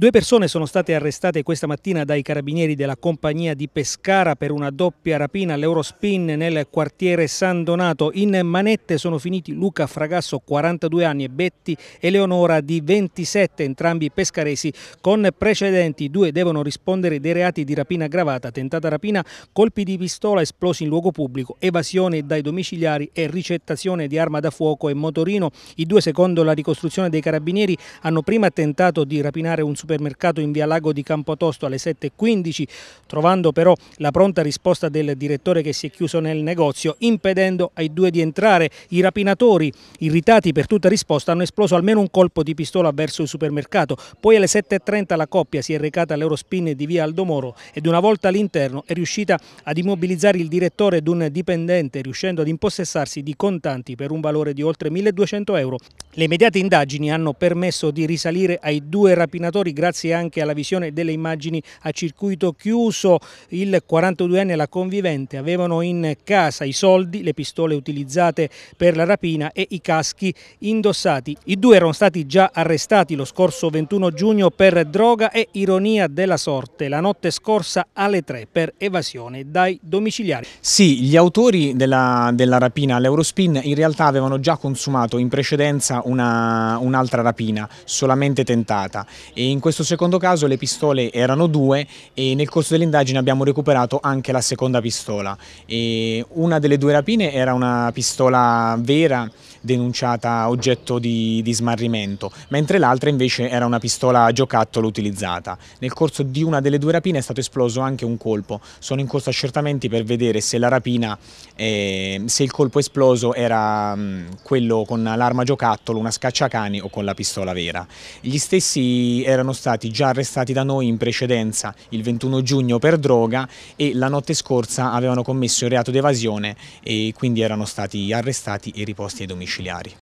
Due persone sono state arrestate questa mattina dai carabinieri della compagnia di Pescara per una doppia rapina all'Eurospin nel quartiere San Donato. In manette sono finiti Luca Fragasso, 42 anni, e Betti Eleonora di 27, entrambi pescaresi con precedenti. Due devono rispondere dei reati di rapina aggravata, tentata rapina, colpi di pistola esplosi in luogo pubblico, evasione dai domiciliari e ricettazione di arma da fuoco e motorino. I due, secondo la ricostruzione dei carabinieri, hanno prima tentato di rapinare un supermercato supermercato in via Lago di Campotosto alle 7.15, trovando però la pronta risposta del direttore che si è chiuso nel negozio, impedendo ai due di entrare. I rapinatori, irritati per tutta risposta, hanno esploso almeno un colpo di pistola verso il supermercato. Poi alle 7.30 la coppia si è recata all'Eurospin di via Aldomoro ed una volta all'interno è riuscita ad immobilizzare il direttore ed un dipendente, riuscendo ad impossessarsi di contanti per un valore di oltre 1.200 euro. Le immediate indagini hanno permesso di risalire ai due rapinatori grazie anche alla visione delle immagini a circuito chiuso il 42enne e la convivente avevano in casa i soldi, le pistole utilizzate per la rapina e i caschi indossati. I due erano stati già arrestati lo scorso 21 giugno per droga e ironia della sorte la notte scorsa alle 3 per evasione dai domiciliari. Sì, gli autori della, della rapina all'Eurospin in realtà avevano già consumato in precedenza un'altra un rapina solamente tentata e in in questo secondo caso le pistole erano due e nel corso dell'indagine abbiamo recuperato anche la seconda pistola. E una delle due rapine era una pistola vera denunciata oggetto di, di smarrimento, mentre l'altra invece era una pistola giocattolo utilizzata. Nel corso di una delle due rapine è stato esploso anche un colpo. Sono in corso accertamenti per vedere se la rapina, eh, se il colpo esploso era mh, mm, quello con l'arma giocattolo, una scacciacani o con la pistola vera. Gli stessi erano sono stati già arrestati da noi in precedenza il 21 giugno per droga e la notte scorsa avevano commesso il reato d'evasione e quindi erano stati arrestati e riposti ai domiciliari.